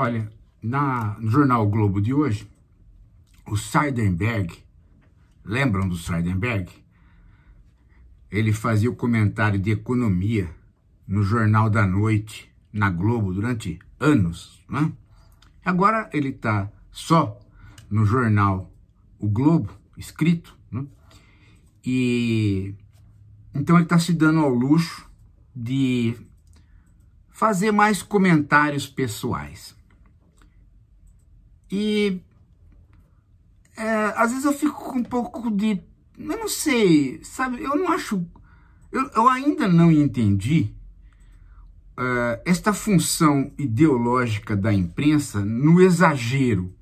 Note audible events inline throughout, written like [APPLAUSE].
Olha, na, no jornal Globo de hoje, o Seidenberg, lembram do Seidenberg? Ele fazia o comentário de economia no Jornal da Noite, na Globo, durante anos. Né? Agora ele está só no jornal O Globo, escrito, né? e então ele está se dando ao luxo de fazer mais comentários pessoais. E é, às vezes eu fico com um pouco de. Eu não sei, sabe? Eu não acho. Eu, eu ainda não entendi uh, esta função ideológica da imprensa no exagero.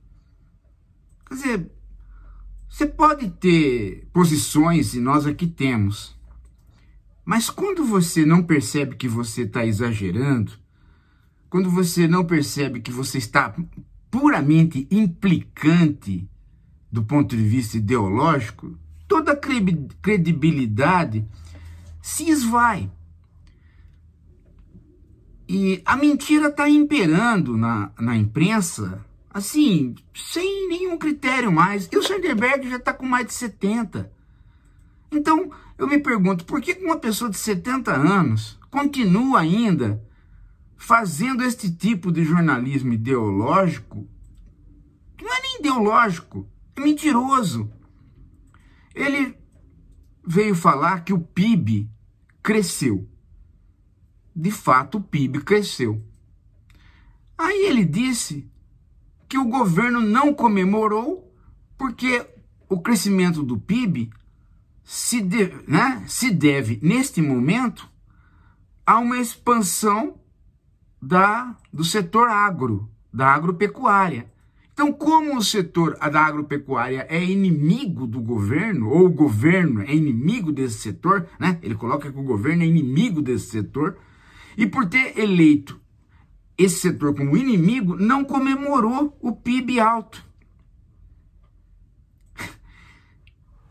Quer dizer, você pode ter posições, e nós aqui temos, mas quando você não percebe que você está exagerando, quando você não percebe que você está puramente implicante do ponto de vista ideológico, toda a credibilidade se esvai. E a mentira está imperando na, na imprensa, assim, sem nenhum critério mais. E o Sanderberg já está com mais de 70. Então, eu me pergunto, por que uma pessoa de 70 anos continua ainda fazendo este tipo de jornalismo ideológico, que não é nem ideológico, é mentiroso. Ele veio falar que o PIB cresceu. De fato, o PIB cresceu. Aí ele disse que o governo não comemorou porque o crescimento do PIB se de né, se deve neste momento, a uma expansão da, do setor agro, da agropecuária. Então, como o setor da agropecuária é inimigo do governo, ou o governo é inimigo desse setor, né? ele coloca que o governo é inimigo desse setor, e por ter eleito esse setor como inimigo, não comemorou o PIB alto.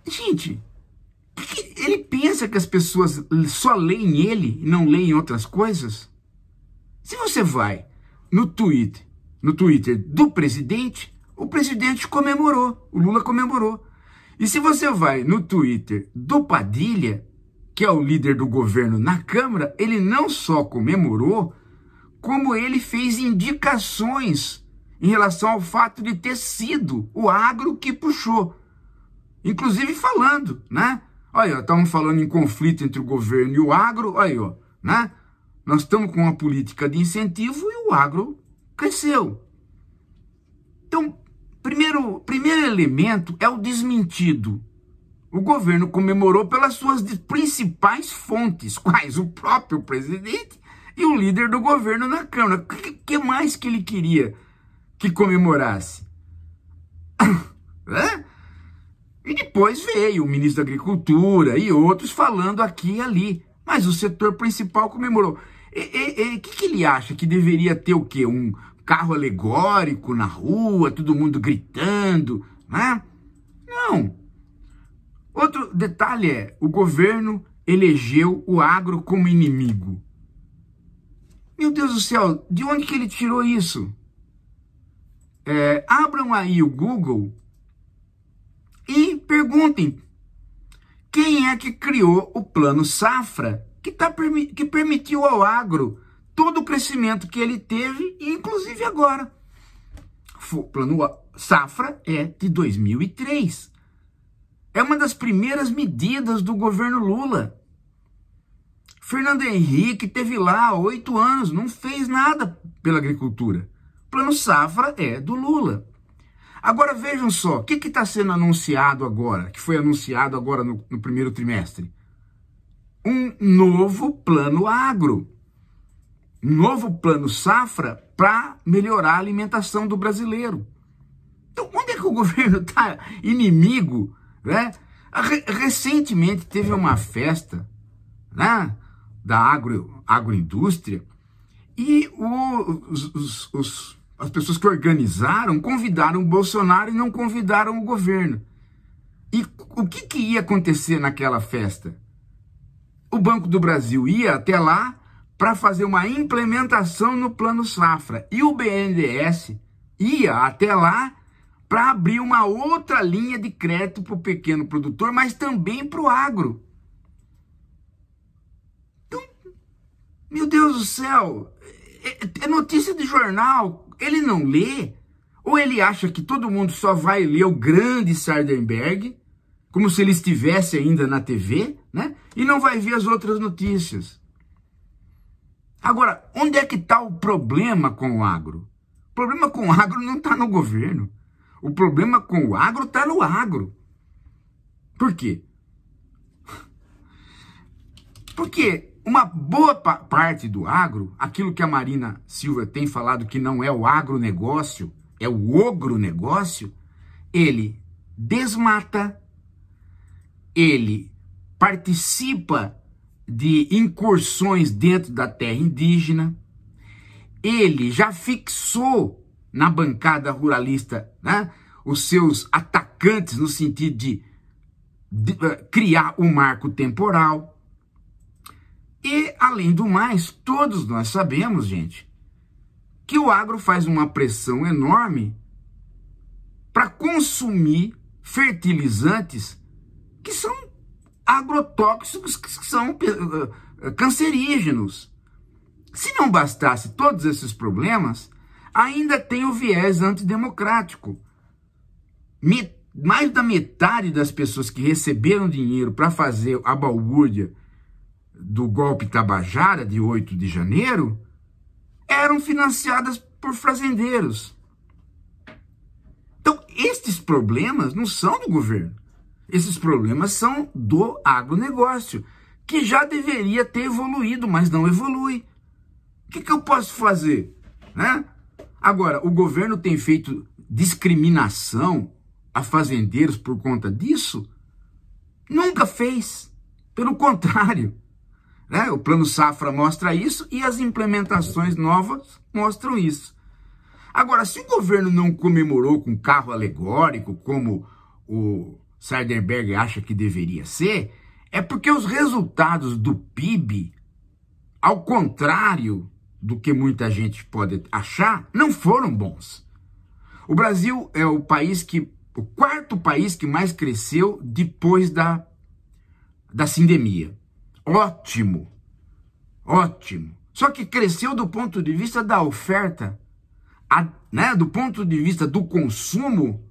Gente, ele pensa que as pessoas só leem ele e não leem outras coisas? Se você vai no Twitter no Twitter do presidente, o presidente comemorou, o Lula comemorou. E se você vai no Twitter do Padilha, que é o líder do governo na Câmara, ele não só comemorou, como ele fez indicações em relação ao fato de ter sido o agro que puxou. Inclusive falando, né? Olha, estavam falando em conflito entre o governo e o agro, olha, aí, ó, né? Nós estamos com uma política de incentivo e o agro cresceu. Então, primeiro, primeiro elemento é o desmentido. O governo comemorou pelas suas principais fontes, [LAUGHS] quais o próprio presidente e o líder do governo na Câmara. O que, que mais que ele queria que comemorasse? é? [COUGHS] E depois veio o ministro da Agricultura e outros falando aqui e ali. Mas o setor principal comemorou. O que, que ele acha? Que deveria ter o quê? Um carro alegórico na rua, todo mundo gritando, né? Não. Outro detalhe é, o governo elegeu o agro como inimigo. Meu Deus do céu, de onde que ele tirou isso? É, abram aí o Google e perguntem quem é que criou o plano Safra que, tá, que permitiu ao agro todo o crescimento que ele teve, inclusive agora. O plano Safra é de 2003. É uma das primeiras medidas do governo Lula. Fernando Henrique teve lá oito anos, não fez nada pela agricultura. O plano Safra é do Lula. Agora vejam só, o que está sendo anunciado agora, que foi anunciado agora no, no primeiro trimestre? um novo plano agro, um novo plano safra para melhorar a alimentação do brasileiro. Então, onde é que o [LAUGHS] governo está inimigo? Né? Ah, recentemente teve uma festa né, da agro, agroindústria e os, os, os, as pessoas que organizaram convidaram o Bolsonaro e não convidaram o governo. E o que, que ia acontecer naquela festa? o Banco do Brasil ia até lá para fazer uma implementação no Plano Safra e o BNDES ia até lá para abrir uma outra linha de crédito para o pequeno produtor, mas também para o agro. Então, meu Deus do céu, é, é, é notícia de jornal, ele não lê, ou ele acha que todo mundo só vai ler o grande Sardenberg, como se ele estivesse ainda na TV, né? E não vai ver as outras notícias. Agora, onde é que está o problema com o agro? O problema com o agro não está no governo. O problema com o agro está no agro. Por quê? Porque uma boa parte do agro, aquilo que a Marina Silva tem falado que não é o agronegócio, é o ogronegócio, ele desmata, ele participa de incursões dentro da terra indígena, ele já fixou na bancada ruralista né, os seus atacantes no sentido de, de uh, criar um marco temporal. E, além do mais, todos nós sabemos, gente, que o agro faz uma pressão enorme para consumir fertilizantes que são agrotóxicos que são eh, cancerígenos. Se não bastasse todos esses problemas, ainda tem o viés antidemocrático. mais da metade das pessoas que receberam dinheiro para fazer a balbúrdia do golpe Tabajara de 8 de janeiro eram financiadas por fazendeiros. Então, estes problemas não são do governo. Esses problemas são do agronegócio, que já deveria ter evoluído, mas não evolui. O que, que eu posso fazer? Né? Agora, o governo tem feito discriminação a fazendeiros por conta disso? Nunca fez. Pelo contrário. Né? O Plano Safra mostra isso e as implementações novas mostram isso. Agora, se o governo não comemorou com carro alegórico, como o Sarderberg acha que deveria ser, é porque os resultados do PIB, ao contrário do que muita gente pode achar, não foram bons. O Brasil é o país que o quarto país que mais cresceu depois da da sindemia. Ótimo. Ótimo. Só que cresceu do ponto de vista da oferta, a, né, do ponto de vista do consumo,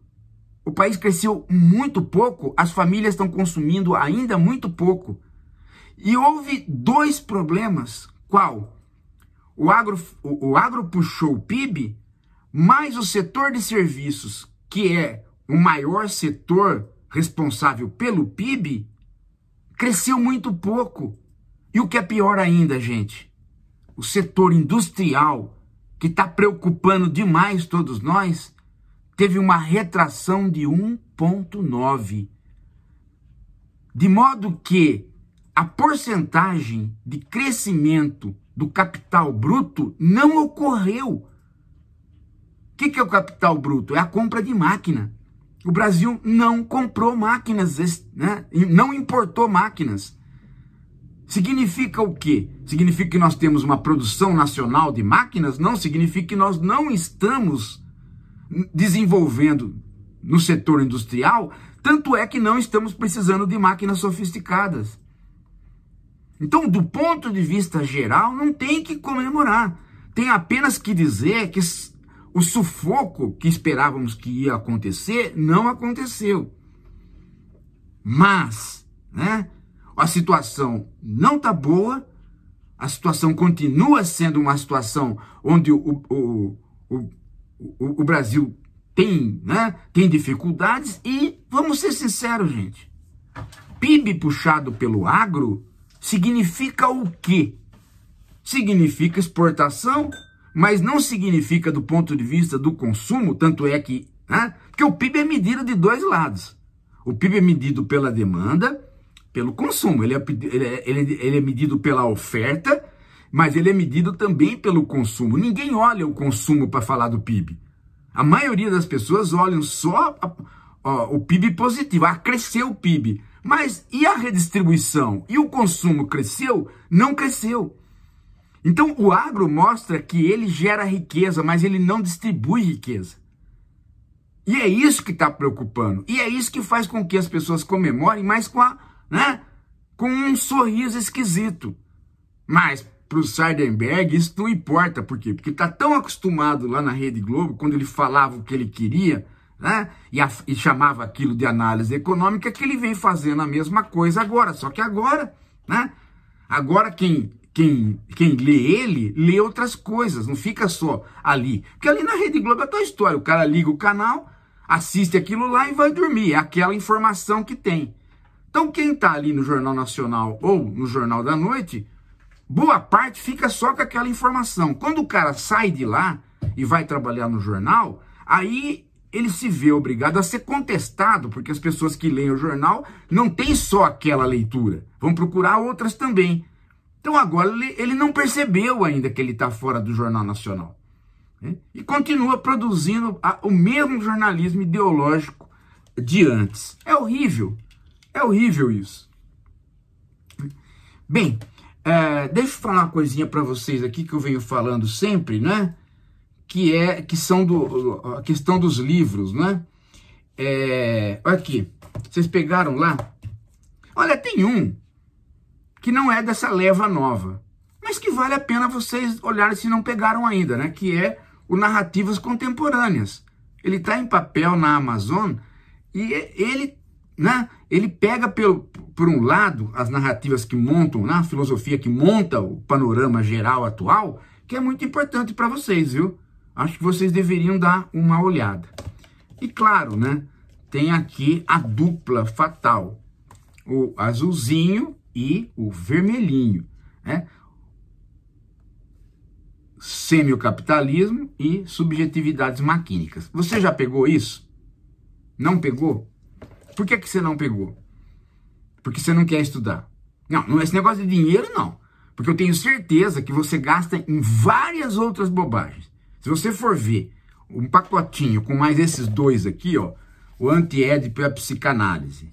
o país cresceu muito pouco, as famílias estão consumindo ainda muito pouco. E houve dois problemas. Qual? O agro, o, o agro puxou o PIB, mas o setor de serviços, que é o maior setor responsável pelo PIB, cresceu muito pouco. E o que é pior ainda, gente? O setor industrial, que está preocupando demais todos nós, teve uma retração de 1,9%. De modo que a porcentagem de crescimento do capital bruto não ocorreu. O que, que é o capital bruto? É a compra de máquina. O Brasil não comprou máquinas, né? não importou máquinas. Significa o quê? Significa que nós temos uma produção nacional de máquinas? Não, significa que nós não estamos desenvolvendo no setor industrial, tanto é que não estamos precisando de máquinas sofisticadas. Então, do ponto de vista geral, não tem que comemorar. Tem apenas que dizer que o sufoco que esperávamos que ia acontecer não aconteceu. Mas, né? A situação não está boa, a situação continua sendo uma situação onde o, o, o, o, o Brasil tem, né, tem dificuldades e, vamos ser sinceros, gente, PIB puxado pelo agro significa o quê? Significa exportação, mas não significa do ponto de vista do consumo, tanto é que, né, que o PIB é medida de dois lados. O PIB é medido pela demanda, pelo consumo, ele é, ele é, é, ele é medido pela oferta mas ele é medido também pelo consumo. Ninguém olha o consumo para falar do PIB. A maioria das pessoas olham só a, ó, o PIB positivo, ah, cresceu o PIB. Mas e a redistribuição? E o consumo cresceu? Não cresceu. Então o agro mostra que ele gera riqueza, mas ele não distribui riqueza. E é isso que está preocupando. E é isso que faz com que as pessoas comemorem, mas com, a, né, com um sorriso esquisito. Mas para o Sardenberg, isso não importa. Por quê? Porque está tão acostumado lá na Rede Globo, quando ele falava o que ele queria, né? E, a, e, chamava aquilo de análise econômica, que ele vem fazendo a mesma coisa agora. Só que agora, né? Agora quem, quem, quem lê ele, lê outras coisas, não fica só ali. Porque ali na Rede Globo é tua história. O cara liga o canal, assiste aquilo lá e vai dormir. É aquela informação que tem. Então quem está ali no Jornal Nacional ou no Jornal da Noite boa parte fica só com aquela informação. Quando o cara sai de lá e vai trabalhar no jornal, aí ele se vê obrigado a ser contestado, porque as pessoas que leem o jornal não têm só aquela leitura, vão procurar outras também. Então agora ele, ele não percebeu ainda que ele está fora do Jornal Nacional. Né? E continua produzindo a, o mesmo jornalismo ideológico de antes. É horrível. É horrível isso. Bem, é, deixa eu falar uma coisinha para vocês aqui que eu venho falando sempre, né? Que é que são do, a questão dos livros, né? É, olha aqui, vocês pegaram lá? Olha, tem um que não é dessa leva nova, mas que vale a pena vocês olharem se não pegaram ainda, né? Que é o Narrativas Contemporâneas. Ele está em papel na Amazon e ele né? Ele pega pelo, por um lado as narrativas que montam, né? a filosofia que monta o panorama geral atual, que é muito importante para vocês, viu? Acho que vocês deveriam dar uma olhada. E claro, né? Tem aqui a dupla fatal, o azulzinho e o vermelhinho, né? Semiocapitalismo e subjetividades maquínicas. Você já pegou isso? Não pegou? Por que, que você não pegou? Porque você não quer estudar. Não, não é esse negócio de dinheiro, não. Porque eu tenho certeza que você gasta em várias outras bobagens. Se você for ver um pacotinho com mais esses dois aqui, ó, o Antiédipo e a Psicanálise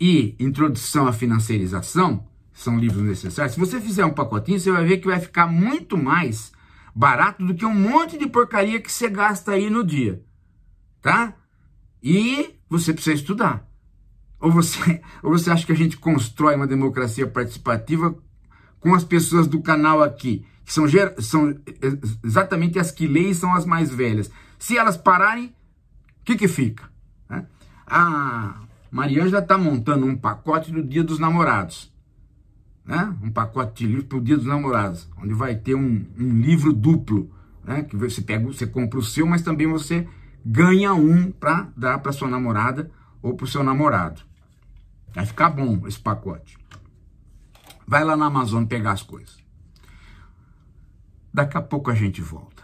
e Introdução à Financiarização, são livros necessários, se você fizer um pacotinho, você vai ver que vai ficar muito mais barato do que um monte de porcaria que você gasta aí no dia, tá? E você precisa estudar. Ou você, [LAUGHS] ou você acha que a gente constrói uma democracia participativa com as pessoas do canal aqui, que são, são exatamente as que leem são as mais velhas. Se elas pararem, o que, que fica? Né? A A já está montando um pacote do Dia dos Namorados. Né? Um pacote de livros para o Dia dos Namorados, onde vai ter um, um livro duplo, né? que você, pega, você compra o seu, mas também você ganha um para dar para sua namorada ou para o seu namorado. Vai ficar bom esse pacote. Vai lá na Amazon pegar as coisas. Daqui a pouco a gente volta.